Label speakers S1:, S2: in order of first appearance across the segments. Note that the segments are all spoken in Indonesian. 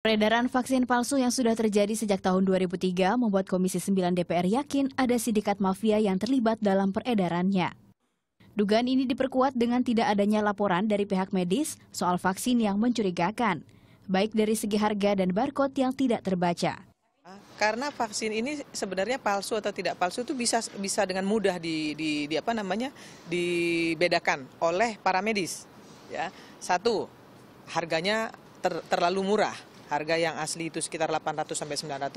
S1: Peredaran vaksin palsu yang sudah terjadi sejak tahun 2003 membuat Komisi 9 DPR yakin ada sindikat mafia yang terlibat dalam peredarannya. Dugaan ini diperkuat dengan tidak adanya laporan dari pihak medis soal vaksin yang mencurigakan, baik dari segi harga dan barcode yang tidak terbaca.
S2: Karena vaksin ini sebenarnya palsu atau tidak palsu itu bisa bisa dengan mudah di, di, di apa namanya dibedakan oleh para medis. Ya, satu harganya ter, terlalu murah Harga yang asli itu sekitar 800 sampai 900,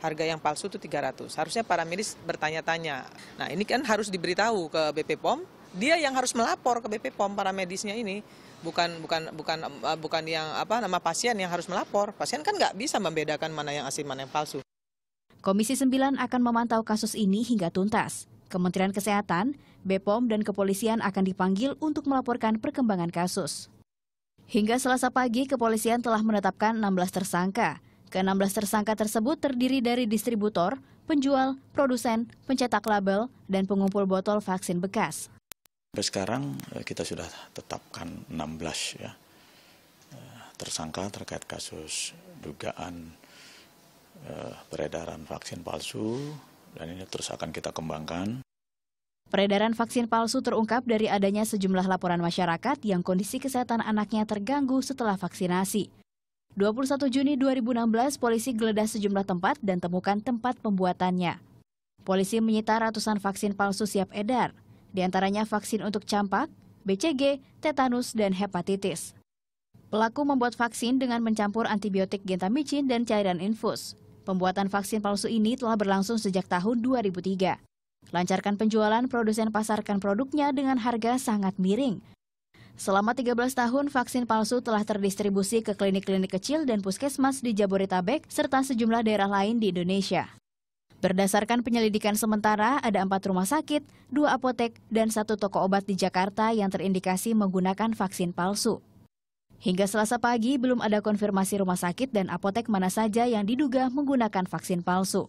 S2: harga yang palsu itu 300. Harusnya para medis bertanya-tanya. Nah, ini kan harus diberitahu ke BP POM, dia yang harus melapor ke BP POM para medisnya ini bukan bukan bukan eh, bukan yang apa nama pasien yang harus melapor. Pasien kan nggak bisa membedakan mana yang asli mana yang palsu.
S1: Komisi 9 akan memantau kasus ini hingga tuntas. Kementerian Kesehatan, BPOM, dan kepolisian akan dipanggil untuk melaporkan perkembangan kasus. Hingga selasa pagi, kepolisian telah menetapkan 16 tersangka. Ke-16 tersangka tersebut terdiri dari distributor, penjual, produsen, pencetak label, dan pengumpul botol vaksin bekas.
S2: Sampai sekarang eh, kita sudah tetapkan 16 ya eh, tersangka terkait kasus dugaan eh, peredaran vaksin palsu dan ini terus akan kita kembangkan.
S1: Peredaran vaksin palsu terungkap dari adanya sejumlah laporan masyarakat yang kondisi kesehatan anaknya terganggu setelah vaksinasi. 21 Juni 2016, polisi geledah sejumlah tempat dan temukan tempat pembuatannya. Polisi menyita ratusan vaksin palsu siap edar, diantaranya vaksin untuk campak, BCG, tetanus, dan hepatitis. Pelaku membuat vaksin dengan mencampur antibiotik gentamicin dan cairan infus. Pembuatan vaksin palsu ini telah berlangsung sejak tahun 2003. Lancarkan penjualan, produsen pasarkan produknya dengan harga sangat miring. Selama 13 tahun, vaksin palsu telah terdistribusi ke klinik-klinik kecil dan puskesmas di Jabodetabek serta sejumlah daerah lain di Indonesia. Berdasarkan penyelidikan sementara, ada empat rumah sakit, dua apotek, dan satu toko obat di Jakarta yang terindikasi menggunakan vaksin palsu. Hingga selasa pagi, belum ada konfirmasi rumah sakit dan apotek mana saja yang diduga menggunakan vaksin palsu.